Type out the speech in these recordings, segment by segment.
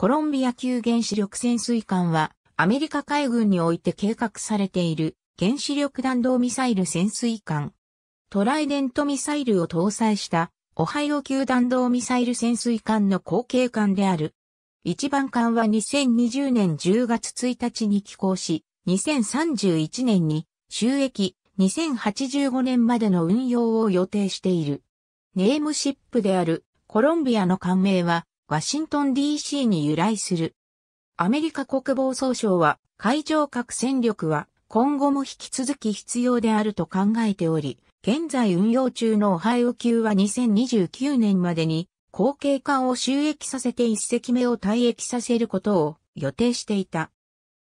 コロンビア級原子力潜水艦は、アメリカ海軍において計画されている原子力弾道ミサイル潜水艦。トライデントミサイルを搭載したオハイオ級弾道ミサイル潜水艦の後継艦である。一番艦は2020年10月1日に寄港し、2031年に収益2085年までの運用を予定している。ネームシップであるコロンビアの艦名はワシントン DC に由来する。アメリカ国防総省は、海上核戦力は今後も引き続き必要であると考えており、現在運用中のオハイオ級は2029年までに後継艦を収益させて1隻目を退役させることを予定していた。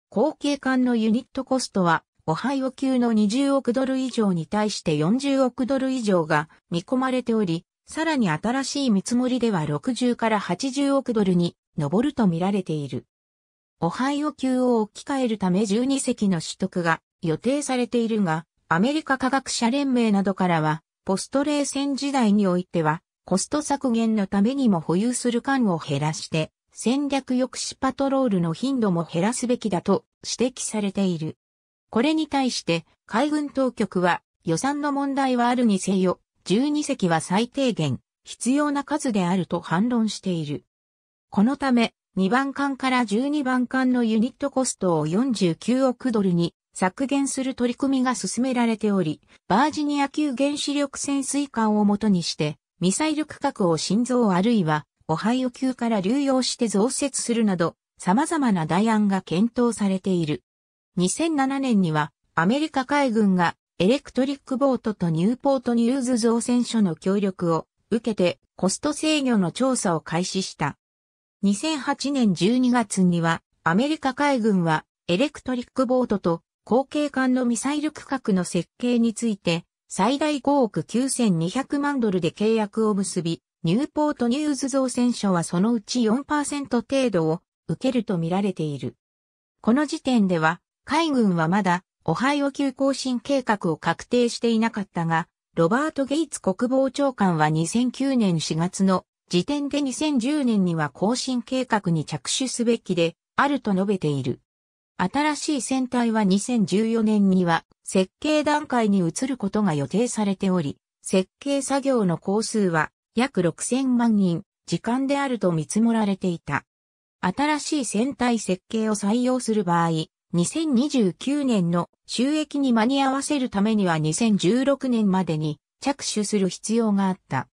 後継艦のユニットコストは、オハイオ級の20億ドル以上に対して40億ドル以上が見込まれており、さらに新しい見積もりでは60から80億ドルに上ると見られている。オハイオ級を置き換えるため12隻の取得が予定されているが、アメリカ科学者連盟などからは、ポスト冷戦時代においては、コスト削減のためにも保有する間を減らして、戦略抑止パトロールの頻度も減らすべきだと指摘されている。これに対して海軍当局は予算の問題はあるにせよ12隻は最低限必要な数であると反論している。このため、2番艦から12番艦のユニットコストを49億ドルに削減する取り組みが進められており、バージニア級原子力潜水艦をもとにして、ミサイル区画を心臓あるいは、オハイオ級から流用して増設するなど、様々な代案が検討されている。2007年には、アメリカ海軍がエレクトリックボートとニューポートニューズ造船所の協力を受けてコスト制御の調査を開始した。2008年12月にはアメリカ海軍はエレクトリックボートと後継艦のミサイル区画の設計について最大5億9200万ドルで契約を結び、ニューポートニューズ造船所はそのうち4%程度を受けると見られている。この時点では海軍はまだオハイオ級更新計画を確定していなかったが、ロバート・ゲイツ国防長官は2009年4月の時点で2010年には更新計画に着手すべきであると述べている。新しい船体は2014年には設計段階に移ることが予定されており、設計作業の工数は約6000万人、時間であると見積もられていた。新しい船体設計を採用する場合、2029年の収益に間に合わせるためには2016年までに着手する必要があった。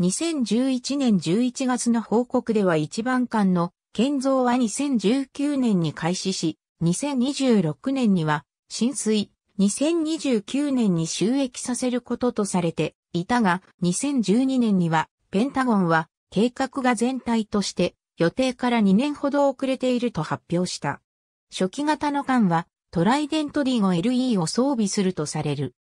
2011年11月の報告では一番間の建造は2019年に開始し、2026年には浸水、2029年に収益させることとされていたが、2012年にはペンタゴンは計画が全体として予定から2年ほど遅れていると発表した。初期型の艦はトライデント D5LE を装備するとされる。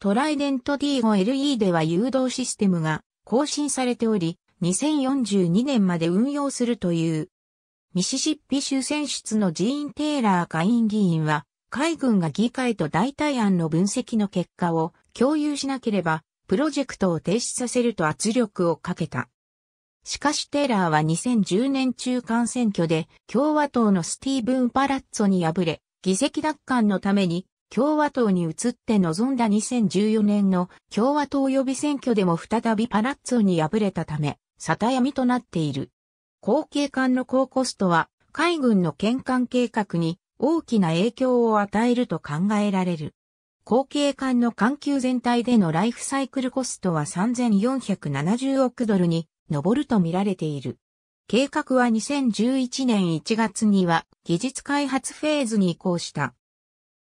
トライデント D5LE では誘導システムが更新されており、2042年まで運用するという。ミシシッピ州選出のジーン・テイラー下院議員は、海軍が議会と代替案の分析の結果を共有しなければ、プロジェクトを停止させると圧力をかけた。しかしテイラーは2010年中間選挙で共和党のスティーブン・パラッツォに敗れ、議席奪還のために共和党に移って臨んだ2014年の共和党予備選挙でも再びパラッツォに敗れたため、沙汰闇となっている。後継艦の高コストは海軍の転換計画に大きな影響を与えると考えられる。後継艦の環球全体でのライフサイクルコストは3470億ドルに上ると見られている。計画は2011年1月には技術開発フェーズに移行した。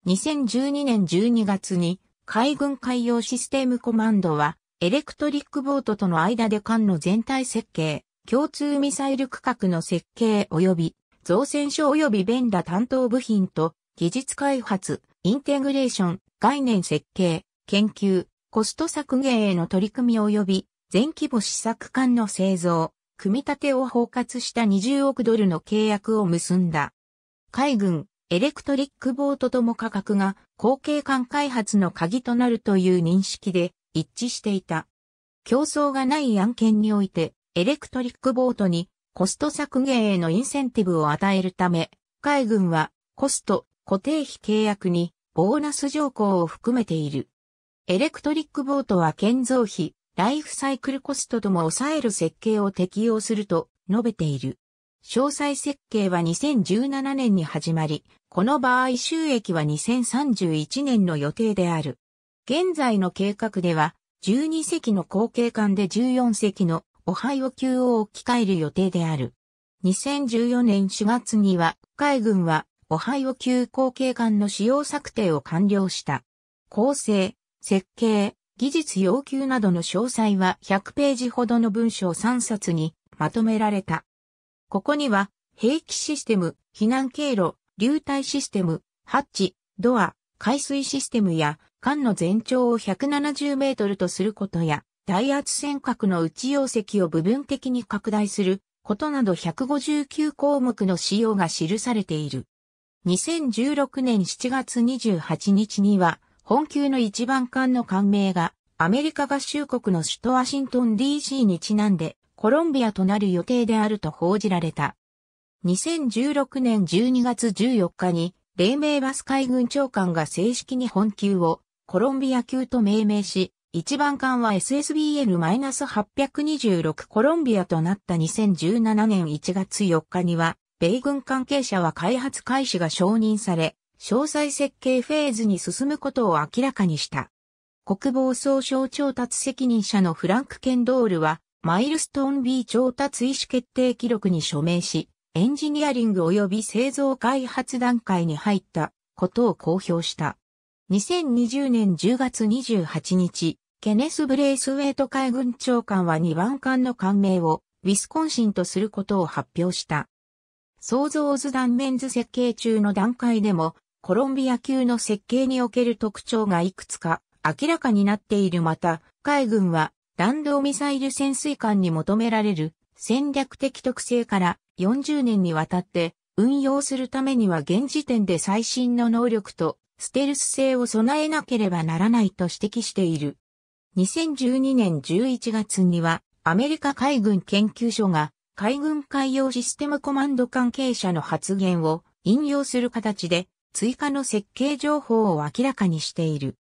2012年12月に海軍海洋システムコマンドはエレクトリックボートとの間で艦の全体設計、共通ミサイル区画の設計及び造船所及びベンダ担当部品と技術開発、インテグレーション、概念設計、研究、コスト削減への取り組み及び全規模試作艦の製造、組み立てを包括した20億ドルの契約を結んだ。海軍、エレクトリックボートとも価格が後継艦開発の鍵となるという認識で一致していた。競争がない案件において、エレクトリックボートにコスト削減へのインセンティブを与えるため、海軍はコスト、固定費契約にボーナス条項を含めている。エレクトリックボートは建造費、ライフサイクルコストとも抑える設計を適用すると述べている。詳細設計は2017年に始まり、この場合収益は2031年の予定である。現在の計画では、12隻の後継艦で14隻のオハイオ級を置き換える予定である。2014年4月には、海軍はオハイオ級後継艦の使用策定を完了した。構成、設計、技術要求などの詳細は100ページほどの文章3冊にまとめられた。ここには、兵器システム、避難経路、流体システム、ハッチ、ドア、海水システムや、艦の全長を170メートルとすることや、大圧尖閣の内容積を部分的に拡大することなど159項目の仕様が記されている。2016年7月28日には、本級の一番艦の艦名が、アメリカ合衆国の首都ワシントン DC にちなんで、コロンビアとなる予定であると報じられた。2016年12月14日に、黎明バス海軍長官が正式に本級をコロンビア級と命名し、一番艦は s s b n 8 2 6コロンビアとなった2017年1月4日には、米軍関係者は開発開始が承認され、詳細設計フェーズに進むことを明らかにした。国防総省調達責任者のフランク・ケンドールは、マイルストーン B 調達意思決定記録に署名し、エンジニアリング及び製造開発段階に入ったことを公表した。2020年10月28日、ケネス・ブレイスウェイト海軍長官は2番艦の艦名をウィスコンシンとすることを発表した。創造図断面図設計中の段階でもコロンビア級の設計における特徴がいくつか明らかになっているまた、海軍は弾道ミサイル潜水艦に求められる戦略的特性から40年にわたって運用するためには現時点で最新の能力とステルス性を備えなければならないと指摘している。2012年11月にはアメリカ海軍研究所が海軍海洋システムコマンド関係者の発言を引用する形で追加の設計情報を明らかにしている。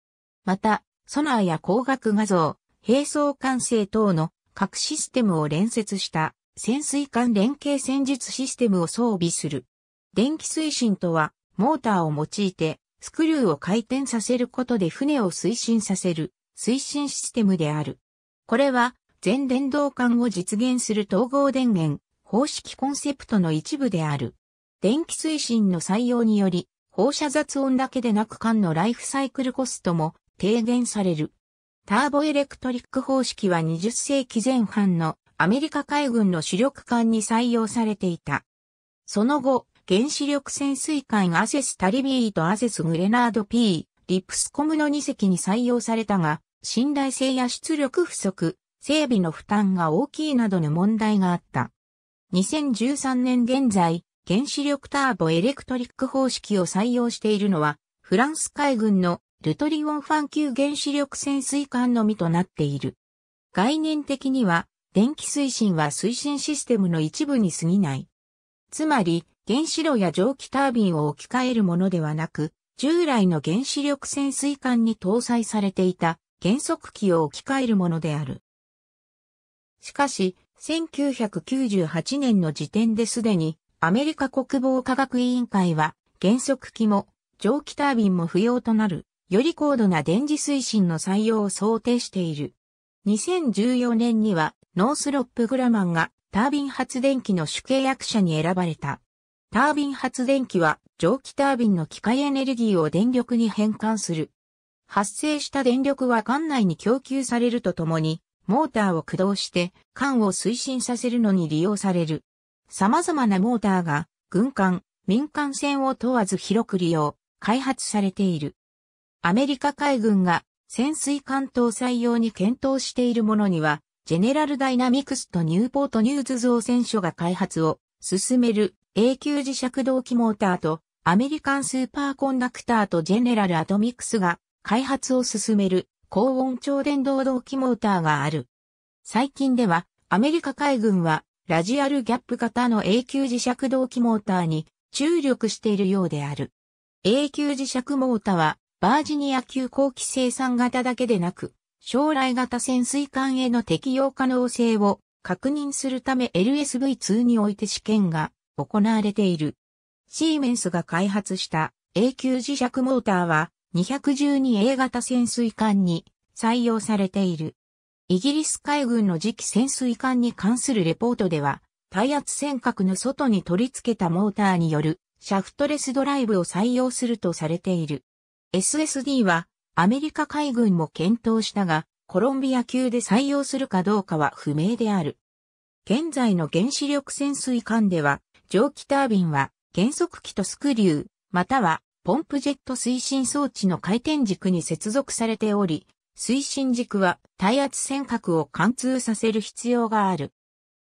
また、ソナーや光学画像、並走管制等の各システムを連接した潜水艦連携戦術システムを装備する。電気推進とは、モーターを用いて、スクリューを回転させることで船を推進させる、推進システムである。これは、全電動艦を実現する統合電源、方式コンセプトの一部である。電気推進の採用により、放射雑音だけでなく缶のライフサイクルコストも低減される。ターボエレクトリック方式は20世紀前半のアメリカ海軍の主力艦に採用されていた。その後、原子力潜水艦アセスタリビーとアセスグレナード P、リプスコムの2隻に採用されたが、信頼性や出力不足、整備の負担が大きいなどの問題があった。2013年現在、原子力ターボエレクトリック方式を採用しているのは、フランス海軍のルトリオンファン級原子力潜水艦のみとなっている。概念的には、電気推進は推進システムの一部に過ぎない。つまり、原子炉や蒸気タービンを置き換えるものではなく、従来の原子力潜水艦に搭載されていた減速機を置き換えるものである。しかし、1998年の時点ですでにアメリカ国防科学委員会は、減速機も、蒸気タービンも不要となる、より高度な電磁推進の採用を想定している。2014年には、ノースロップ・グラマンが、タービン発電機の主契約者に選ばれた。タービン発電機は、蒸気タービンの機械エネルギーを電力に変換する。発生した電力は管内に供給されるとともに、モーターを駆動して、管を推進させるのに利用される。様々なモーターが軍艦、民間船を問わず広く利用、開発されている。アメリカ海軍が潜水艦搭載用に検討しているものには、ジェネラルダイナミクスとニューポートニューズ造船所が開発を進める永久磁石動機モーターとアメリカンスーパーコンダクターとジェネラルアトミクスが開発を進める高温超電動動機モーターがある。最近ではアメリカ海軍はラジアルギャップ型の永久磁石動機モーターに注力しているようである。永久磁石モーターは、バージニア級後期生産型だけでなく、将来型潜水艦への適用可能性を確認するため LSV2 において試験が行われている。シーメンスが開発した永久磁石モーターは 212A 型潜水艦に採用されている。イギリス海軍の次期潜水艦に関するレポートでは、耐圧船閣の外に取り付けたモーターによるシャフトレスドライブを採用するとされている。SSD はアメリカ海軍も検討したが、コロンビア級で採用するかどうかは不明である。現在の原子力潜水艦では、蒸気タービンは減速機とスクリュー、またはポンプジェット推進装置の回転軸に接続されており、推進軸は耐圧尖閣を貫通させる必要がある。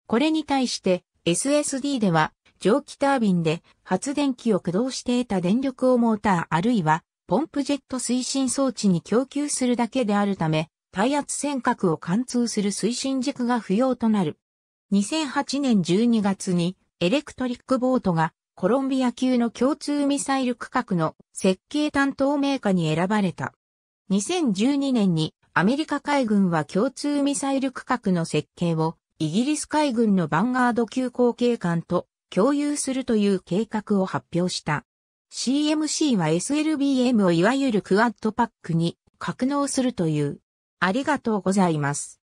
これに対して SSD では蒸気タービンで発電機を駆動して得た電力をモーターあるいはポンプジェット推進装置に供給するだけであるため、耐圧尖閣を貫通する推進軸が不要となる。2008年12月にエレクトリックボートがコロンビア級の共通ミサイル区画の設計担当メーカーに選ばれた。2012年にアメリカ海軍は共通ミサイル区画の設計をイギリス海軍のヴァンガード級後継艦と共有するという計画を発表した。CMC は SLBM をいわゆるクワッドパックに格納するという。ありがとうございます。